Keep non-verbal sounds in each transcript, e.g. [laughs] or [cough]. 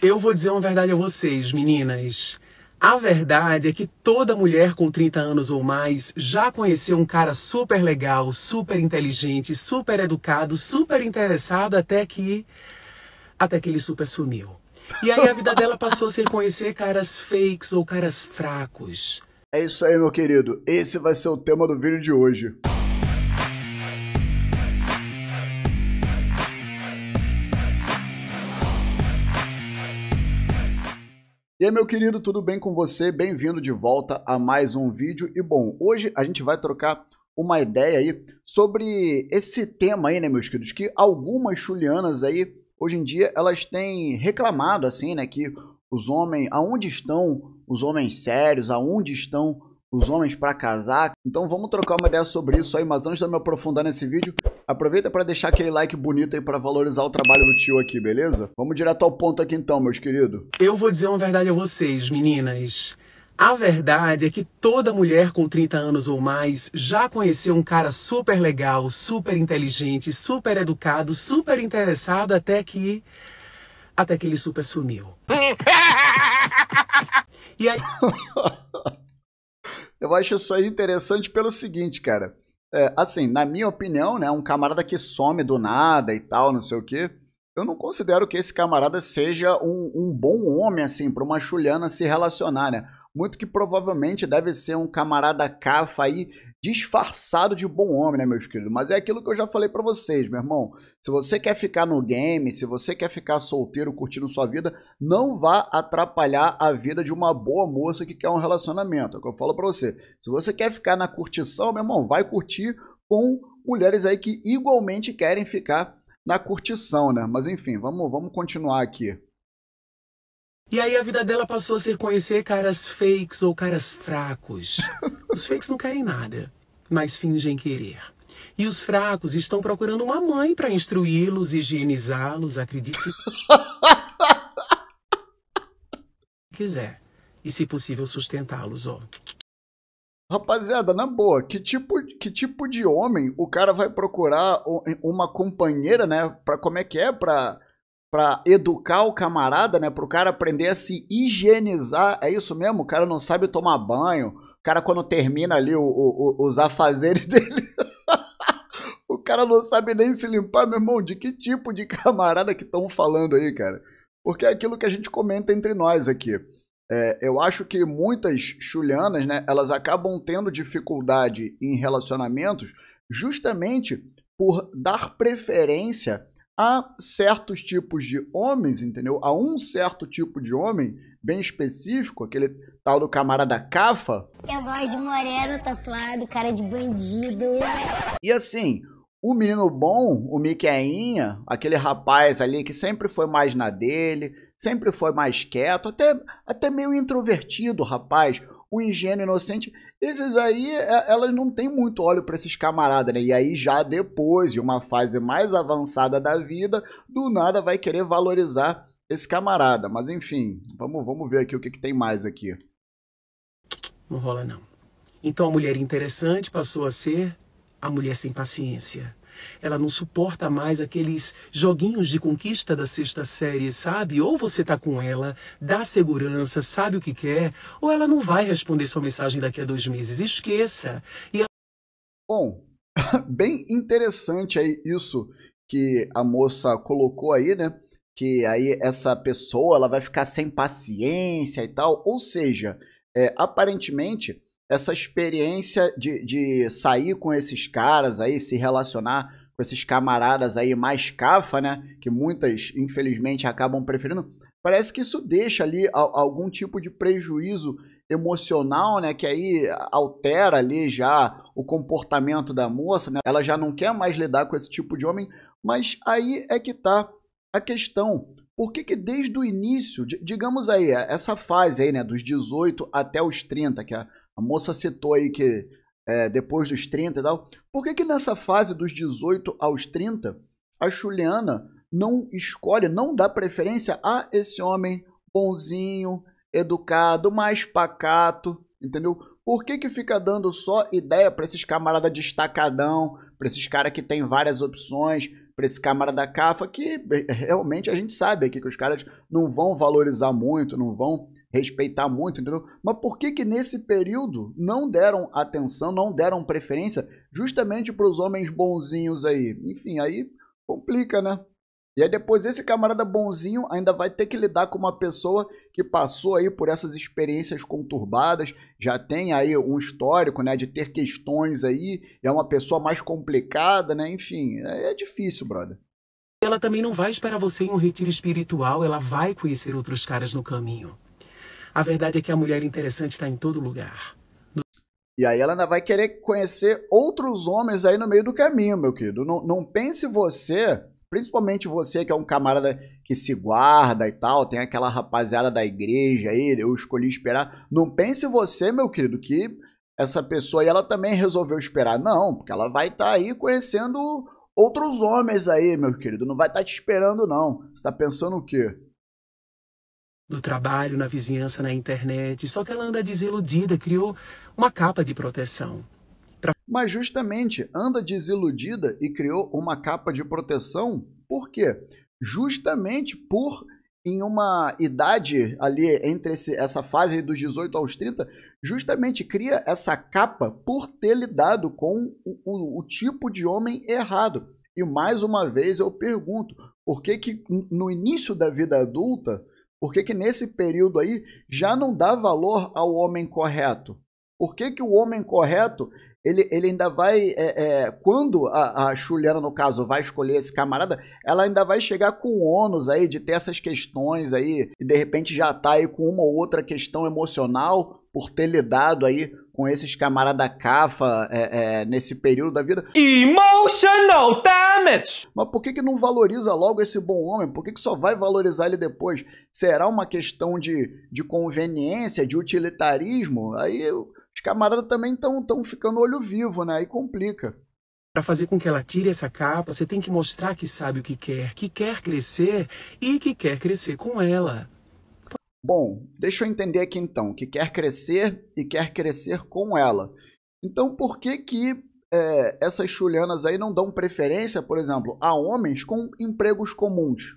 Eu vou dizer uma verdade a vocês, meninas. A verdade é que toda mulher com 30 anos ou mais já conheceu um cara super legal, super inteligente, super educado, super interessado até que até que ele super sumiu. E aí a vida dela passou a ser conhecer caras fakes ou caras fracos. É isso aí, meu querido. Esse vai ser o tema do vídeo de hoje. E aí, meu querido, tudo bem com você? Bem-vindo de volta a mais um vídeo. E bom, hoje a gente vai trocar uma ideia aí sobre esse tema aí, né, meus queridos, que algumas chulianas aí hoje em dia elas têm reclamado assim, né, que os homens, aonde estão os homens sérios, aonde estão os homens para casar. Então vamos trocar uma ideia sobre isso aí, mas antes de eu me aprofundar nesse vídeo, aproveita para deixar aquele like bonito aí para valorizar o trabalho do tio aqui, beleza? Vamos direto ao ponto aqui então, meus queridos. Eu vou dizer uma verdade a vocês, meninas. A verdade é que toda mulher com 30 anos ou mais já conheceu um cara super legal, super inteligente, super educado, super interessado até que até que ele super sumiu. [laughs] e aí [laughs] Eu acho isso aí interessante pelo seguinte, cara. É, assim, na minha opinião, né, um camarada que some do nada e tal, não sei o quê, eu não considero que esse camarada seja um, um bom homem, assim, para uma chulhana se relacionar, né? Muito que provavelmente deve ser um camarada cafa aí disfarçado de bom homem, né, meus queridos? Mas é aquilo que eu já falei para vocês, meu irmão. Se você quer ficar no game, se você quer ficar solteiro, curtindo sua vida, não vá atrapalhar a vida de uma boa moça que quer um relacionamento. É o que eu falo para você. Se você quer ficar na curtição, meu irmão, vai curtir com mulheres aí que igualmente querem ficar na curtição, né? Mas enfim, vamos, vamos continuar aqui. E aí a vida dela passou a ser conhecer caras fakes ou caras fracos. [laughs] Os fakes não querem nada, mas fingem querer. E os fracos estão procurando uma mãe para instruí-los, higienizá-los, acredite se [laughs] quiser. E se possível sustentá-los, ó. Rapaziada, na boa, que tipo, que tipo de homem o cara vai procurar uma companheira, né? Pra como é que é? Pra para educar o camarada, né? Para o cara aprender a se higienizar. É isso mesmo? O cara não sabe tomar banho. O cara, quando termina ali o, o, o, os afazeres [laughs] dele, o cara não sabe nem se limpar, meu irmão. De que tipo de camarada que estão falando aí, cara? Porque é aquilo que a gente comenta entre nós aqui. É, eu acho que muitas chulianas, né, elas acabam tendo dificuldade em relacionamentos justamente por dar preferência a certos tipos de homens, entendeu? A um certo tipo de homem bem específico, aquele tal do camarada cafa. a voz de moreno tatuado, cara de bandido. E assim, o menino bom, o Miqueinha, aquele rapaz ali que sempre foi mais na dele, sempre foi mais quieto, até, até meio introvertido, rapaz o ingênuo inocente. Esses aí, é, elas não têm muito óleo para esses camaradas, né? E aí, já depois, em uma fase mais avançada da vida, do nada vai querer valorizar esse camarada. Mas enfim, vamos, vamos ver aqui o que, que tem mais aqui. Não rola, não. Então a mulher interessante passou a ser a mulher sem paciência ela não suporta mais aqueles joguinhos de conquista da sexta série, sabe? Ou você tá com ela, dá segurança, sabe o que quer, ou ela não vai responder sua mensagem daqui a dois meses. Esqueça. E ela... Bom, [laughs] bem interessante aí isso que a moça colocou aí, né? Que aí essa pessoa ela vai ficar sem paciência e tal. Ou seja, é, aparentemente essa experiência de, de sair com esses caras aí, se relacionar com esses camaradas aí mais cafa, né? Que muitas, infelizmente, acabam preferindo. Parece que isso deixa ali algum tipo de prejuízo emocional, né? Que aí altera ali já o comportamento da moça, né? Ela já não quer mais lidar com esse tipo de homem. Mas aí é que tá a questão. Por que, que desde o início, digamos aí, essa fase aí, né, dos 18 até os 30, que a, é a moça citou aí que é, depois dos 30 e tal. Por que, que nessa fase dos 18 aos 30, a Juliana não escolhe, não dá preferência a esse homem bonzinho, educado, mais pacato, entendeu? Por que, que fica dando só ideia para esses camarada destacadão, para esses caras que tem várias opções, para esse camarada cafa, que é, realmente a gente sabe aqui que os caras não vão valorizar muito, não vão respeitar muito, entendeu? Mas por que que nesse período não deram atenção, não deram preferência justamente para os homens bonzinhos aí? Enfim, aí complica, né? E aí depois esse camarada bonzinho ainda vai ter que lidar com uma pessoa que passou aí por essas experiências conturbadas, já tem aí um histórico, né, de ter questões aí, é uma pessoa mais complicada, né? Enfim, é, é difícil, brother. Ela também não vai esperar você em um retiro espiritual, ela vai conhecer outros caras no caminho. A verdade é que a mulher interessante está em todo lugar. E aí ela ainda vai querer conhecer outros homens aí no meio do caminho, meu querido. Não, não pense você, principalmente você que é um camarada que se guarda e tal, tem aquela rapaziada da igreja aí, eu escolhi esperar. Não pense você, meu querido, que essa pessoa e ela também resolveu esperar. Não, porque ela vai estar tá aí conhecendo outros homens aí, meu querido. Não vai estar tá te esperando, não. Você está pensando o quê? do trabalho, na vizinhança, na internet. Só que ela anda desiludida, criou uma capa de proteção. Pra... Mas justamente anda desiludida e criou uma capa de proteção, por quê? Justamente por em uma idade ali entre esse, essa fase dos 18 aos 30, justamente cria essa capa por ter lidado com o, o, o tipo de homem errado. E mais uma vez eu pergunto, por que, que no início da vida adulta por que, que nesse período aí já não dá valor ao homem correto? Por que, que o homem correto ele, ele ainda vai. É, é, quando a, a Juliana, no caso, vai escolher esse camarada, ela ainda vai chegar com ônus aí de ter essas questões aí, e de repente já tá aí com uma ou outra questão emocional por ter lidado aí com esses camarada cafa é, é, nesse período da vida. Emotional damage! Mas por que, que não valoriza logo esse bom homem? Por que, que só vai valorizar ele depois? Será uma questão de, de conveniência, de utilitarismo? Aí os camaradas também estão ficando olho vivo, né? Aí complica. Para fazer com que ela tire essa capa, você tem que mostrar que sabe o que quer, que quer crescer e que quer crescer com ela. Bom, deixa eu entender aqui então, que quer crescer e quer crescer com ela. Então, por que que é, essas chulianas aí não dão preferência, por exemplo, a homens com empregos comuns?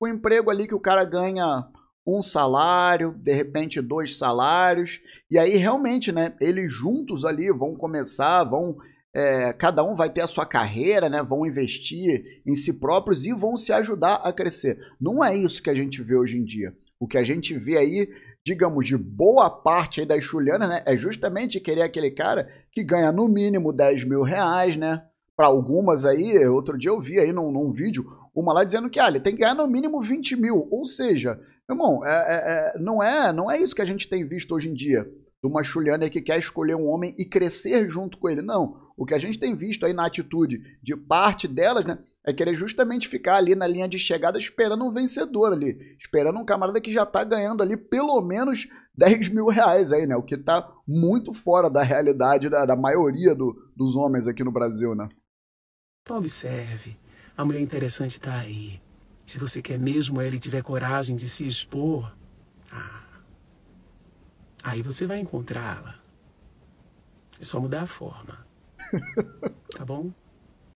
O emprego ali que o cara ganha um salário, de repente dois salários, e aí realmente, né, eles juntos ali vão começar, vão é, cada um vai ter a sua carreira, né? vão investir em si próprios e vão se ajudar a crescer. Não é isso que a gente vê hoje em dia. O que a gente vê aí, digamos, de boa parte aí das chulianas, né? É justamente querer aquele cara que ganha no mínimo 10 mil reais, né? Para algumas aí, outro dia eu vi aí num, num vídeo uma lá dizendo que ah, ele tem que ganhar no mínimo 20 mil. Ou seja, irmão, é, é, é, não, é, não é isso que a gente tem visto hoje em dia do uma Juliana que quer escolher um homem e crescer junto com ele. Não. O que a gente tem visto aí na atitude de parte delas, né, é querer justamente ficar ali na linha de chegada esperando um vencedor ali, esperando um camarada que já está ganhando ali pelo menos 10 mil reais aí, né? O que está muito fora da realidade da, da maioria do, dos homens aqui no Brasil, né? Então observe, a mulher interessante está aí. Se você quer mesmo ela e tiver coragem de se expor, Aí você vai encontrá-la. É só mudar a forma. [laughs] Tá bom?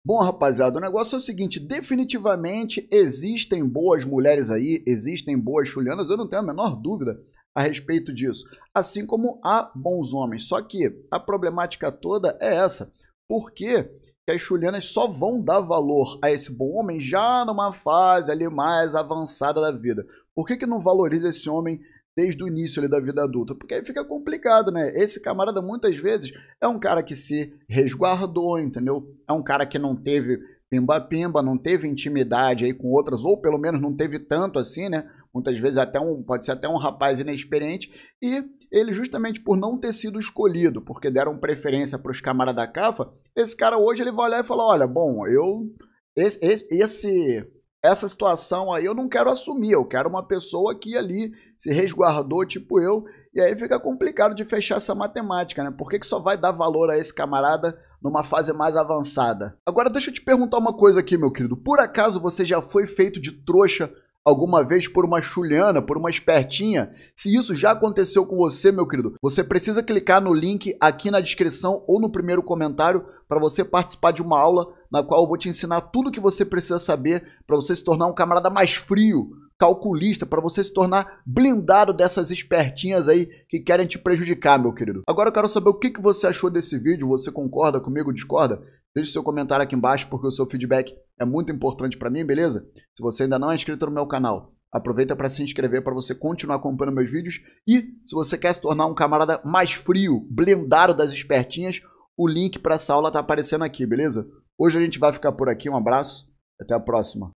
Bom, rapaziada, o negócio é o seguinte: definitivamente existem boas mulheres aí, existem boas chulianas, eu não tenho a menor dúvida a respeito disso. Assim como há bons homens. Só que a problemática toda é essa. Por quê? que as chulianas só vão dar valor a esse bom homem já numa fase ali mais avançada da vida. Por que, que não valoriza esse homem desde o início ali da vida adulta, porque aí fica complicado, né? Esse camarada muitas vezes é um cara que se resguardou, entendeu? É um cara que não teve pimba-pimba, não teve intimidade aí com outras, ou pelo menos não teve tanto assim, né? Muitas vezes até um, pode ser até um rapaz inexperiente, e ele justamente por não ter sido escolhido, porque deram preferência para os camaradas da CAFA, esse cara hoje ele vai olhar e falar, olha, bom, eu... Esse, esse, esse essa situação aí eu não quero assumir, eu quero uma pessoa que ali se resguardou, tipo eu, e aí fica complicado de fechar essa matemática, né? Por que, que só vai dar valor a esse camarada numa fase mais avançada? Agora deixa eu te perguntar uma coisa aqui, meu querido. Por acaso você já foi feito de trouxa alguma vez por uma chulhana, por uma espertinha? Se isso já aconteceu com você, meu querido, você precisa clicar no link aqui na descrição ou no primeiro comentário para você participar de uma aula na qual eu vou te ensinar tudo o que você precisa saber para você se tornar um camarada mais frio, calculista, para você se tornar blindado dessas espertinhas aí que querem te prejudicar, meu querido. Agora eu quero saber o que você achou desse vídeo, você concorda comigo, discorda? Deixe seu comentário aqui embaixo porque o seu feedback é muito importante para mim, beleza? Se você ainda não é inscrito no meu canal, aproveita para se inscrever para você continuar acompanhando meus vídeos e se você quer se tornar um camarada mais frio, blendado das espertinhas, o link para essa aula está aparecendo aqui, beleza? Hoje a gente vai ficar por aqui, um abraço, até a próxima.